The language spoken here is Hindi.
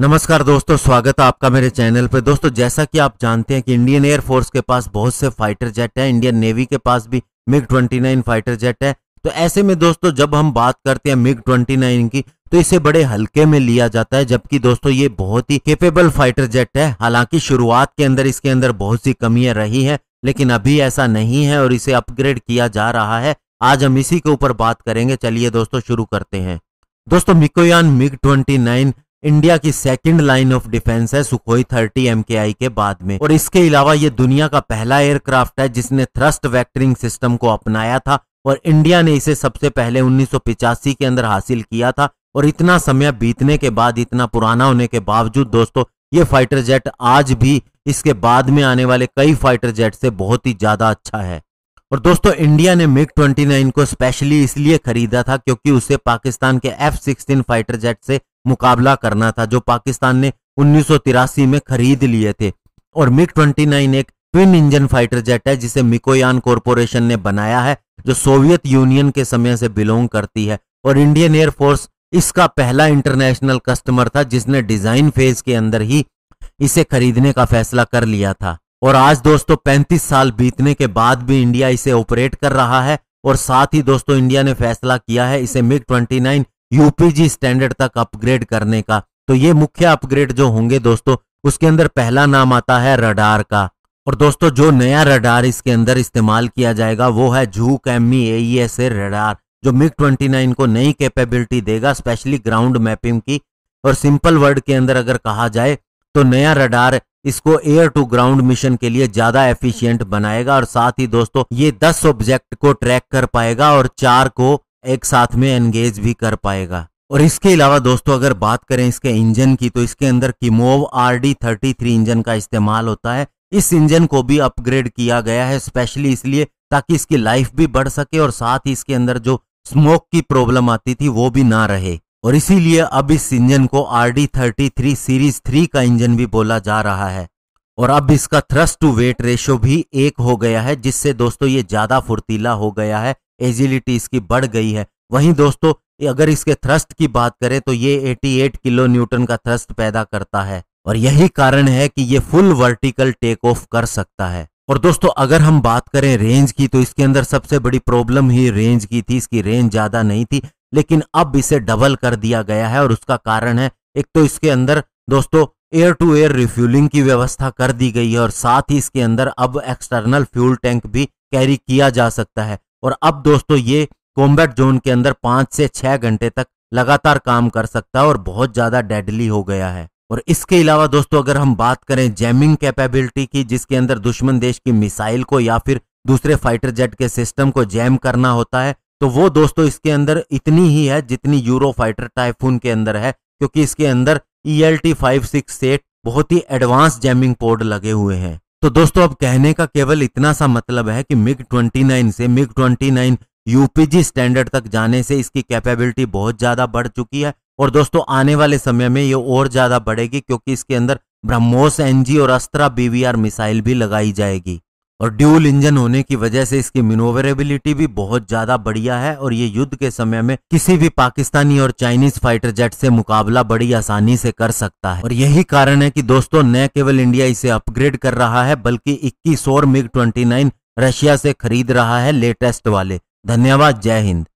नमस्कार दोस्तों स्वागत है आपका मेरे चैनल पर दोस्तों जैसा कि आप जानते हैं कि इंडियन एयरफोर्स के पास बहुत से फाइटर जेट है इंडियन नेवी के पास भी मिग 29 फाइटर जेट है तो ऐसे में दोस्तों जब हम बात करते हैं मिग 29 की तो इसे बड़े हल्के में लिया जाता है जबकि दोस्तों ये बहुत ही केपेबल फाइटर जेट है हालांकि शुरुआत के अंदर इसके अंदर बहुत सी कमियां रही है लेकिन अभी ऐसा नहीं है और इसे अपग्रेड किया जा रहा है आज हम इसी के ऊपर बात करेंगे चलिए दोस्तों शुरू करते हैं दोस्तों मिकोयान मिग 29 इंडिया की सेकंड लाइन ऑफ डिफेंस है सुखोई 30 एम के बाद में और इसके अलावा ये दुनिया का पहला एयरक्राफ्ट है जिसने थ्रस्ट वैक्टरिंग सिस्टम को अपनाया था और इंडिया ने इसे सबसे पहले उन्नीस के अंदर हासिल किया था और इतना समय बीतने के बाद इतना पुराना होने के बावजूद दोस्तों ये फाइटर जेट आज भी इसके बाद में आने वाले कई फाइटर जेट से बहुत ही ज्यादा अच्छा है और दोस्तों इंडिया ने मिग 29 को स्पेशली इसलिए खरीदा था क्योंकि उसे पाकिस्तान के एफ सिक्सटीन फाइटर जेट से मुकाबला करना था जो पाकिस्तान ने उन्नीस में खरीद लिए थे और मिग 29 एक ट्विन इंजन फाइटर जेट है जिसे मिकोयान कॉरपोरेशन ने बनाया है जो सोवियत यूनियन के समय से बिलोंग करती है और इंडियन एयरफोर्स इसका पहला इंटरनेशनल कस्टमर था जिसने डिजाइन फेज के अंदर ही इसे खरीदने का फैसला कर लिया था और आज दोस्तों 35 साल बीतने के बाद भी इंडिया इसे ऑपरेट कर रहा है और साथ ही दोस्तों इंडिया ने फैसला किया है इसे मिग 29 यूपीजी स्टैंडर्ड तक अपग्रेड करने का तो ये मुख्य अपग्रेड जो होंगे दोस्तों उसके अंदर पहला नाम आता है रडार का और दोस्तों जो नया रडार इसके अंदर इस्तेमाल किया जाएगा वो है जू कैमी ए रडार जो मिग 29 को नई कैपेबिलिटी देगा स्पेशली ग्राउंड मैपिंग की और सिंपल वर्ड के अंदर अगर कहा जाए तो नया रडार इसको एयर टू ग्राउंड मिशन के लिए ज्यादा एफिशिएंट बनाएगा और साथ ही दोस्तों ये दस ऑब्जेक्ट को ट्रैक कर पाएगा और चार को एक साथ में एंगेज भी कर पाएगा और इसके अलावा दोस्तों अगर बात करें इसके इंजन की तो इसके अंदर Klimov R D thirty three engine का इस्तेमाल होता है इस इंजन को भी अपग्रेड किया गया है स्पेशली इसलिए ताकि इसकी लाइफ भी बढ़ सके और साथ ही इसके अंदर जो स्मोक की प्रॉब्लम आती थी वो भी ना रहे और इसीलिए अब इस इंजन को R D thirty three series three का इंजन भी बोला जा रहा है और अब इसका थ्रस्ट टू वेट रेशो भी एक हो गया है जिससे दोस्तों ये ज़्यादा फुर्तीला हो गया है एजिलिटी इसकी बढ़ गई है वहीं दोस्तों अगर इसके थ्रस्ट की बात करें तो ये 88 किलो न्यूटन का थ्रस्ट पैदा करता है और यही कारण है कि ये फुल वर्टिकल टेक ऑफ कर सकता है और दोस्तों अगर हम बात करें रेंज की तो इसके अंदर सबसे बड़ी प्रॉब्लम ही रेंज की थी इसकी रेंज ज़्यादा नहीं थी लेकिन अब इसे डबल कर दिया गया है और उसका कारण है एक तो इसके अंदर दोस्तों एयर टू एयर रिफ्यूलिंग की व्यवस्था कर दी गई है और साथ ही इसके अंदर अब एक्सटर्नल फ्यूल टैंक भी कैरी किया जा सकता है और अब दोस्तों ये कॉम्बैट जोन के अंदर पांच से छह घंटे तक लगातार काम कर सकता है और बहुत ज़्यादा डेडली हो गया है और इसके अलावा दोस्तों अगर हम बात करें जैमिंग कैपेबिलिटी की जिसके अंदर दुश्मन देश की मिसाइल को या फिर दूसरे फाइटर जेट के सिस्टम को जैम करना होता है तो वो दोस्तों इसके अंदर इतनी ही है जितनी यूरो फाइटर टाइफून के अंदर है क्योंकि इसके अंदर E L T five six set बहुत ही एडवांस जैमिंग पोर्ड लगे हुए हैं तो दोस्तों अब कहने का केवल इतना सा मतलब है कि मिग 29 से मिग 29 यूपीजी स्टैंडर्ड तक जाने से इसकी कैपेबिलिटी बहुत ज़्यादा बढ़ चुकी है और दोस्तों आने वाले समय में ये और ज़्यादा बढ़ेगी क्योंकि इसके अंदर ब्रह्मोस एनजी और अस्त्रा बीवीआर मिसाइल भी लगाई जाएगी और ड्यूल इंजन होने की वजह से इसकी मिनोवरेबिलिटी भी बहुत ज्यादा बढ़िया है और ये युद्ध के समय में किसी भी पाकिस्तानी और चाइनीज फाइटर जेट से मुकाबला बड़ी आसानी से कर सकता है और यही कारण है कि दोस्तों न केवल इंडिया इसे अपग्रेड कर रहा है बल्कि इक्कीस और मिग ट्वेंटी रशिया से खरीद रहा है लेटेस्ट वाले धन्यवाद जय हिंद